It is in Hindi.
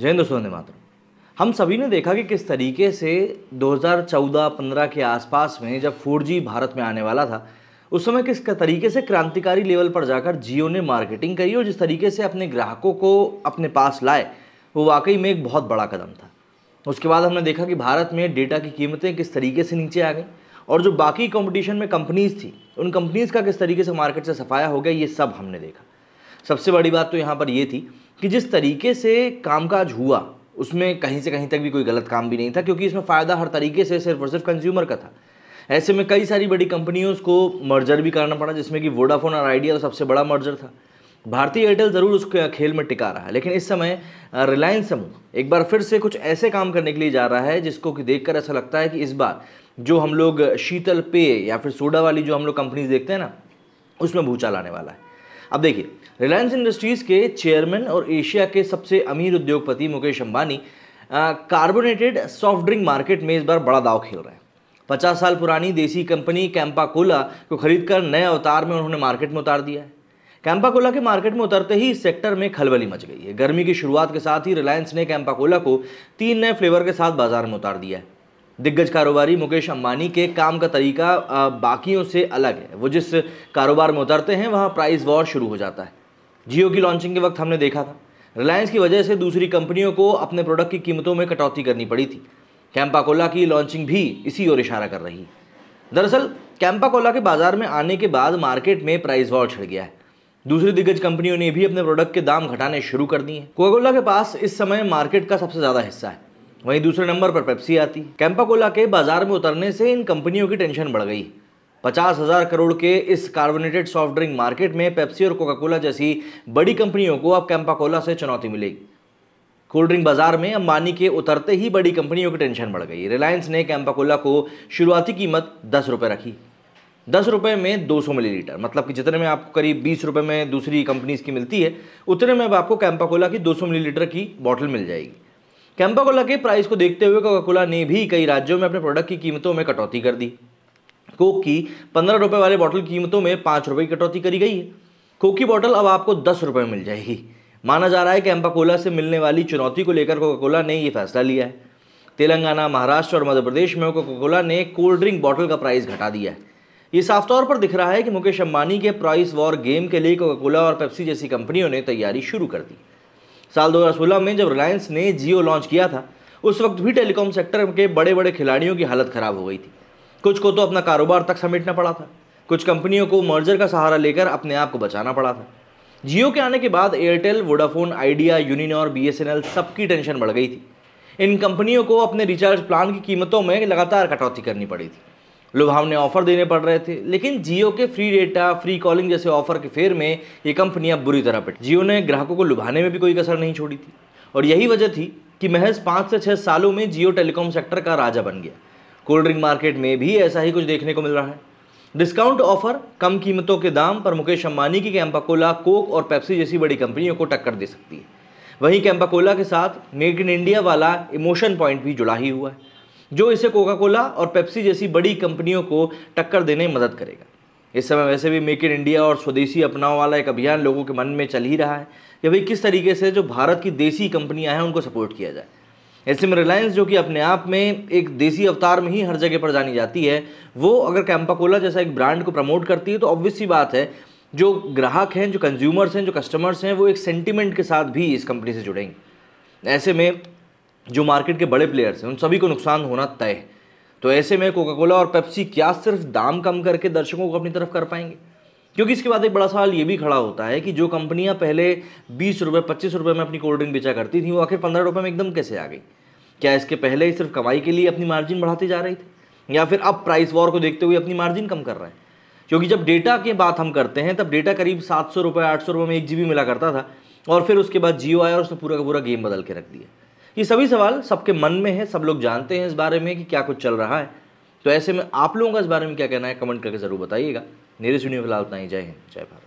जय हिंद दोस्तों मात्र हम सभी ने देखा कि किस तरीके से 2014-15 के आसपास में जब 4G भारत में आने वाला था उस समय किस तरीके से क्रांतिकारी लेवल पर जाकर जियो ने मार्केटिंग करी और जिस तरीके से अपने ग्राहकों को अपने पास लाए वो वाकई में एक बहुत बड़ा कदम था उसके बाद हमने देखा कि भारत में डेटा की कीमतें किस तरीके से नीचे आ गई और जो बाकी कंपटीशन में कंपनीज थी उन कंपनीज़ का किस तरीके से मार्केट से सफाया हो गया ये सब हमने देखा सबसे बड़ी बात तो यहाँ पर ये थी कि जिस तरीके से कामकाज हुआ उसमें कहीं से कहीं तक भी कोई गलत काम भी नहीं था क्योंकि इसमें फ़ायदा हर तरीके से सिर्फ और सिर्फ कंज्यूमर का था ऐसे में कई सारी बड़ी कंपनियों को मर्जर भी करना पड़ा जिसमें कि वोडाफोन और आइडिया सबसे बड़ा मर्जर था भारतीय एयरटेल ज़रूर उसके खेल में टिका रहा है लेकिन इस समय रिलायंस समूह एक बार फिर से कुछ ऐसे काम करने के लिए जा रहा है जिसको कि देखकर ऐसा लगता है कि इस बार जो हम लोग शीतल पेय या फिर सोडा वाली जो हम लोग कंपनीज देखते हैं ना उसमें भूचाल आने वाला है अब देखिए रिलायंस इंडस्ट्रीज़ के चेयरमैन और एशिया के सबसे अमीर उद्योगपति Mukesh Ambani carbonated soft drink market में इस बार बड़ा दाव खेल रहे हैं पचास साल पुरानी देसी कंपनी कैंपा कोला को खरीदकर नए अवतार में उन्होंने मार्केट में उतार दिया है कैंपा कोला के मार्केट में उतरते ही इस सेक्टर में खलबली मच गई है गर्मी की शुरुआत के साथ ही रिलायंस ने कैंपा कोला को तीन नए फ्लेवर के साथ बाजार में उतार दिया है दिग्गज कारोबारी मुकेश अंबानी के काम का तरीका बाकियों से अलग है वो जिस कारोबार में उतरते हैं वहाँ प्राइस वॉर शुरू हो जाता है जियो की लॉन्चिंग के वक्त हमने देखा था रिलायंस की वजह से दूसरी कंपनियों को अपने प्रोडक्ट की कीमतों में कटौती करनी पड़ी थी कैंपा कोला की लॉन्चिंग भी इसी ओर इशारा कर रही है दरअसल कैंपा कोला के बाजार में आने के बाद मार्केट में प्राइस वॉर छिड़ गया है दूसरी दिग्गज कंपनियों ने भी अपने प्रोडक्ट के दाम घटाने शुरू कर दिए हैं कोकोला के पास इस समय मार्केट का सबसे ज़्यादा हिस्सा है वहीं दूसरे नंबर पर पेप्सी आती कैंपा कोला के बाजार में उतरने से इन कंपनियों की टेंशन बढ़ गई पचास हजार करोड़ के इस कार्बोनेटेड सॉफ्ट ड्रिंक मार्केट में पेप्सी और कोका कोला जैसी बड़ी कंपनियों को अब कैंपा कोला से चुनौती मिलेगी कोल्ड ड्रिंक बाजार में अंबानी के उतरते ही बड़ी कंपनियों की टेंशन बढ़ गई रिलायंस ने कैंपा कोला को शुरुआती कीमत दस रुपये रखी दस रुपये में दो सौ मिलीलीटर मतलब कि जितने में आपको करीब बीस रुपये में दूसरी कंपनीज की मिलती है उतने में अब आपको कैंपा कोला की सौ मिलीलीटर की बॉटल मिल जाएगी कैंपाकोला के प्राइस को देखते हुए कोकाकोला ने भी कई राज्यों में अपने प्रोडक्ट की कीमतों में कटौती कर दी कोक की पंद्रह रुपये वाले बॉटल कीमतों में पाँच रुपये की कटौती करी गई है कोक की बॉटल अब आपको दस रुपये मिल जाएगी माना जा रहा है कि से मिलने वाली चुनौती को लेकर कोका कोला ने ये फैसला लिया है तेलंगाना महाराष्ट्र और मध्य प्रदेश में कोकाकोला ने कोल्ड ड्रिंक बॉटल का प्राइस घटा दिया है ये साफ तौर पर दिख रहा है कि मुकेश अंबानी के प्राइस वॉर गेम के लिए कोकाकोला और पेप्सी जैसी कंपनियों ने तैयारी शुरू कर दी साल 2016 में जब रिलायंस ने जियो लॉन्च किया था उस वक्त भी टेलीकॉम सेक्टर के बड़े बड़े खिलाड़ियों की हालत खराब हो गई थी कुछ को तो अपना कारोबार तक समेटना पड़ा था कुछ कंपनियों को मर्जर का सहारा लेकर अपने आप को बचाना पड़ा था जियो के आने के बाद Airtel Vodafone Idea Uninor B S सबकी टेंशन बढ़ गई थी इन कंपनियों को अपने रिचार्ज प्लान की कीमतों में लगातार कटौती करनी पड़ी थी लुभावने ऑफर देने पड़ रहे थे लेकिन जियो के फ्री डेटा फ्री कॉलिंग जैसे ऑफर के फेर में ये कंपनियां बुरी तरह पेट जियो ने ग्राहकों को लुभाने में भी कोई कसर नहीं छोड़ी थी और यही वजह थी कि महज पाँच से छः सालों में जियो टेलीकॉम सेक्टर का राजा बन गया कोल्ड ड्रिंक मार्केट में भी ऐसा ही कुछ देखने को मिल रहा है डिस्काउंट ऑफर कम कीमतों के दाम पर मुकेश अंबानी की कैंपाकोला कोक और पेप्सी जैसी बड़ी कंपनियों को टक्कर दे सकती है वहीं कैंपाकोला के साथ मेड इन इंडिया वाला इमोशन पॉइंट भी जुड़ा ही हुआ है जो इसे कोका कोला और पेप्सी जैसी बड़ी कंपनियों को टक्कर देने में मदद करेगा इस समय वैसे भी मेक इन इंडिया और स्वदेशी अपनाओ वाला एक अभियान लोगों के मन में चल ही रहा है कि भाई किस तरीके से जो भारत की देसी कंपनियां हैं उनको सपोर्ट किया जाए ऐसे में रिलायंस जो कि अपने आप में एक देसी अवतार में ही हर जगह पर जानी जाती है वो अगर कैंपा कोला जैसा एक ब्रांड को प्रमोट करती है तो ऑब्वियस सी बात है जो ग्राहक हैं जो कंज्यूमर्स हैं जो कस्टमर्स हैं वो एक सेंटिमेंट के साथ भी इस कंपनी से जुड़ेंगे ऐसे में जो मार्केट के बड़े प्लेयर्स हैं उन सभी को नुकसान होना तय तो ऐसे में कोका कोला और पेप्सी क्या सिर्फ दाम कम करके दर्शकों को अपनी तरफ कर पाएंगे क्योंकि इसके बाद एक बड़ा सवाल ये भी खड़ा होता है कि जो कंपनियां पहले बीस रुपये पच्चीस रुपये में अपनी कोल्ड ड्रिंक बेचा करती थी वो आखिर पंद्रह रुपये में एकदम कैसे आ गई क्या इसके पहले ही सिर्फ कमाई के लिए अपनी मार्जिन बढ़ाती जा रही थी या फिर अब प्राइस वॉर को देखते हुए अपनी मार्जिन कम कर रहे हैं क्योंकि जब डेटा की बात हम करते हैं तब डेटा करीब सात सौ रुपये आठ सौ रुपये में एक जी मिला करता था और फिर उसके बाद जियो आया और उसने पूरा का पूरा गेम बदल के रख दिया ये सभी सवाल सबके मन में है सब लोग जानते हैं इस बारे में कि क्या कुछ चल रहा है तो ऐसे में आप लोगों का इस बारे में क्या कहना है कमेंट करके ज़रूर बताइएगा मेरे सुनिए फिलहाल उतना ही जय हिंद जय भारत